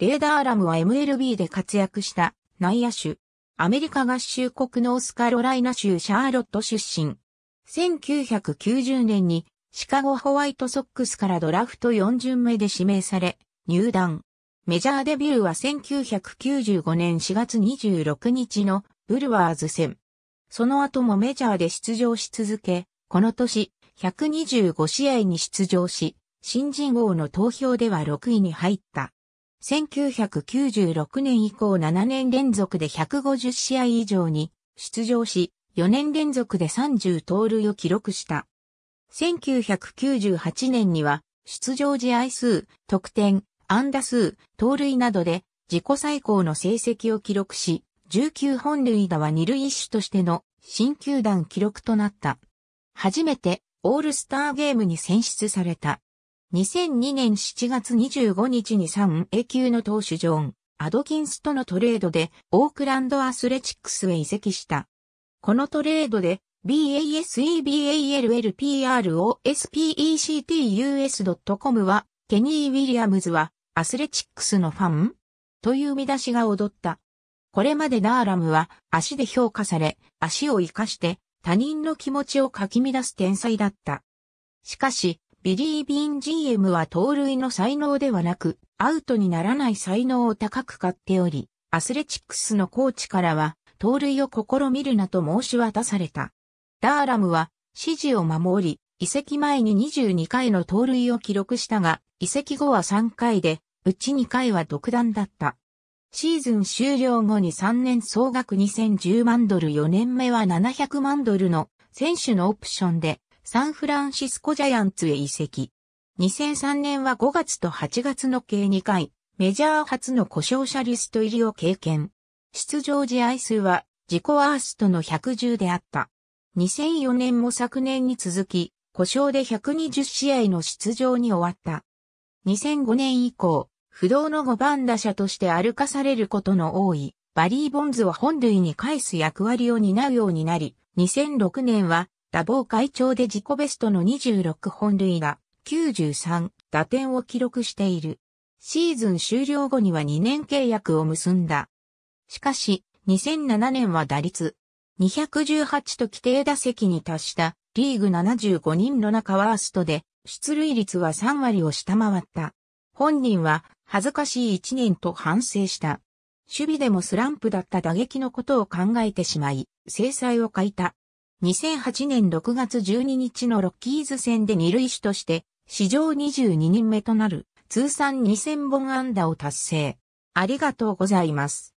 レーダーアラムは MLB で活躍した内野手。アメリカ合衆国ノースカロライナ州シャーロット出身。1990年にシカゴホワイトソックスからドラフト4巡目で指名され、入団。メジャーデビューは1995年4月26日のブルワーズ戦。その後もメジャーで出場し続け、この年125試合に出場し、新人王の投票では6位に入った。1996年以降7年連続で150試合以上に出場し、4年連続で30盗塁を記録した。1998年には、出場試合数、得点、安打数、盗塁などで自己最高の成績を記録し、19本塁打は二塁一種としての新球団記録となった。初めてオールスターゲームに選出された。2002年7月25日に 3A 級の投手ジョン、アドキンスとのトレードでオークランドアスレチックスへ移籍した。このトレードで BASEBALLPROSPECTUS.com はケニー・ウィリアムズはアスレチックスのファンという見出しが踊った。これまでダーラムは足で評価され、足を活かして他人の気持ちをかき乱す天才だった。しかし、ビリー・ビン GM は盗塁の才能ではなく、アウトにならない才能を高く買っており、アスレチックスのコーチからは、盗塁を試みるなと申し渡された。ダーラムは、指示を守り、移籍前に22回の盗塁を記録したが、移籍後は3回で、うち2回は独断だった。シーズン終了後に3年総額2010万ドル4年目は700万ドルの選手のオプションでサンフランシスコジャイアンツへ移籍。2003年は5月と8月の計2回、メジャー初の故障者リスト入りを経験。出場試合数は自己ワーストの110であった。2004年も昨年に続き、故障で120試合の出場に終わった。2005年以降、不動の5番打者として歩かされることの多い、バリー・ボンズを本塁に返す役割を担うようになり、2006年は打棒会長で自己ベストの26本塁打、93打点を記録している。シーズン終了後には2年契約を結んだ。しかし、2007年は打率218と規定打席に達したリーグ75人の中ワーストで出塁率は3割を下回った。本人は恥ずかしい1年と反省した。守備でもスランプだった打撃のことを考えてしまい、制裁を書いた。2008年6月12日のロッキーズ戦で二塁手として、史上22人目となる通算2000本安打を達成。ありがとうございます。